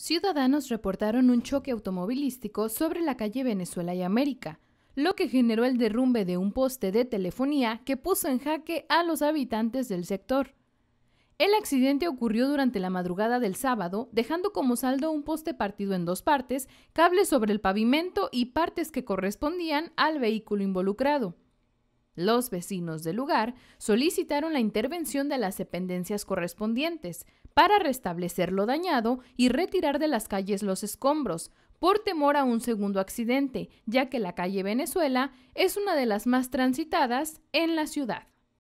Ciudadanos reportaron un choque automovilístico sobre la calle Venezuela y América, lo que generó el derrumbe de un poste de telefonía que puso en jaque a los habitantes del sector. El accidente ocurrió durante la madrugada del sábado, dejando como saldo un poste partido en dos partes, cables sobre el pavimento y partes que correspondían al vehículo involucrado. Los vecinos del lugar solicitaron la intervención de las dependencias correspondientes para restablecer lo dañado y retirar de las calles los escombros, por temor a un segundo accidente, ya que la calle Venezuela es una de las más transitadas en la ciudad.